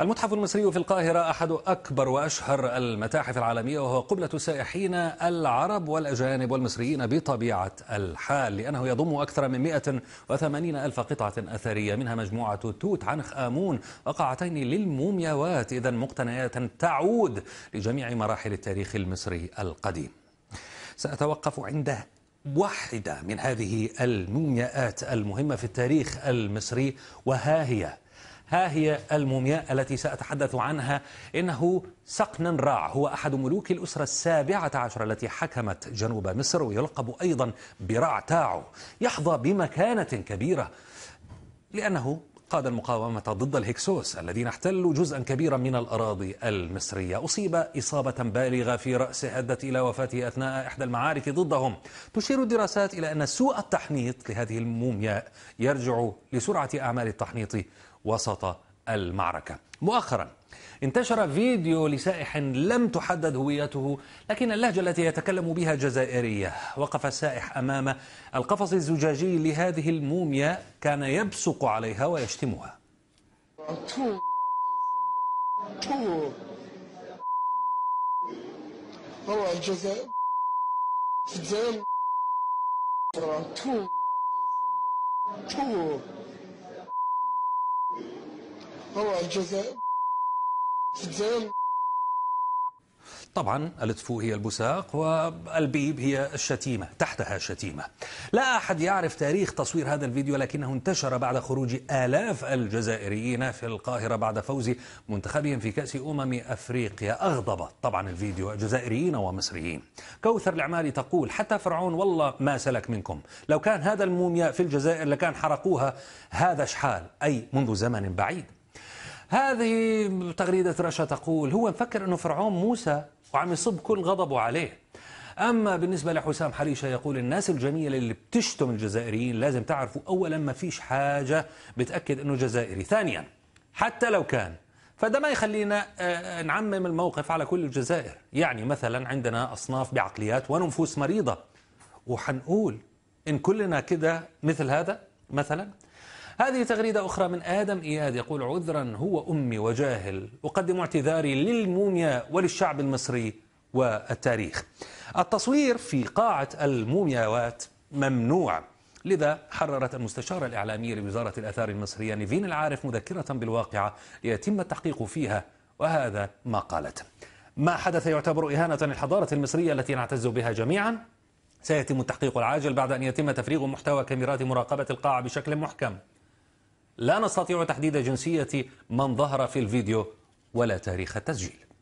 المتحف المصري في القاهرة أحد أكبر وأشهر المتاحف العالمية وهو قبلة السائحين العرب والأجانب والمصريين بطبيعة الحال لأنه يضم أكثر من 180 ألف قطعة أثرية منها مجموعة توت عنخ آمون وقاعتين للمومياوات إذا مقتنيات تعود لجميع مراحل التاريخ المصري القديم سأتوقف عند واحدة من هذه المومياءات المهمة في التاريخ المصري وها هي ها هي المومياء التي سأتحدث عنها إنه سقنا راع هو أحد ملوك الأسرة السابعة عشر التي حكمت جنوب مصر ويلقب أيضا تاعو يحظى بمكانة كبيرة لأنه قاد المقاومة ضد الهكسوس الذين احتلوا جزءا كبيرا من الأراضي المصرية أصيب إصابة بالغة في رأسه أدت إلى وفاته أثناء إحدى المعارك ضدهم تشير الدراسات إلى أن سوء التحنيط لهذه المومياء يرجع لسرعة أعمال التحنيط وسط المعركة مؤخرا انتشر فيديو لسائح لم تحدد هويته لكن اللهجة التي يتكلم بها جزائرية وقف السائح أمام القفص الزجاجي لهذه الموميا كان يبصق عليها ويشتمها الجزائر هو الجزائر طبعا التفو هي البساق والبيب هي الشتيمة تحتها شتيمة لا أحد يعرف تاريخ تصوير هذا الفيديو لكنه انتشر بعد خروج آلاف الجزائريين في القاهرة بعد فوز منتخبهم في كأس أمم أفريقيا أغضب طبعا الفيديو جزائريين ومصريين كوثر العمالي تقول حتى فرعون والله ما سلك منكم لو كان هذا المومياء في الجزائر لكان حرقوها هذا شحال أي منذ زمن بعيد هذه تغريدة رشا تقول هو مفكر أنه فرعون موسى وعم يصب كل غضبه عليه أما بالنسبة لحسام حريشة يقول الناس الجميلة اللي بتشتم الجزائريين لازم تعرفوا أولا ما فيش حاجة بتأكد أنه جزائري ثانيا حتى لو كان فده ما يخلينا آه، آه، نعمم الموقف على كل الجزائر يعني مثلا عندنا أصناف بعقليات ونفوس مريضة وحنقول إن كلنا كده مثل هذا مثلا هذه تغريدة أخرى من آدم إياد يقول عذرا هو أمي وجاهل أقدم اعتذاري للمومياء وللشعب المصري والتاريخ التصوير في قاعة المومياوات ممنوع لذا حررت المستشارة الإعلامية لوزارة الأثار المصرية نيفين العارف مذكرة بالواقعة ليتم التحقيق فيها وهذا ما قالته ما حدث يعتبر إهانة للحضارة المصرية التي نعتز بها جميعا سيتم التحقيق العاجل بعد أن يتم تفريغ محتوى كاميرات مراقبة القاعة بشكل محكم لا نستطيع تحديد جنسية من ظهر في الفيديو ولا تاريخ التسجيل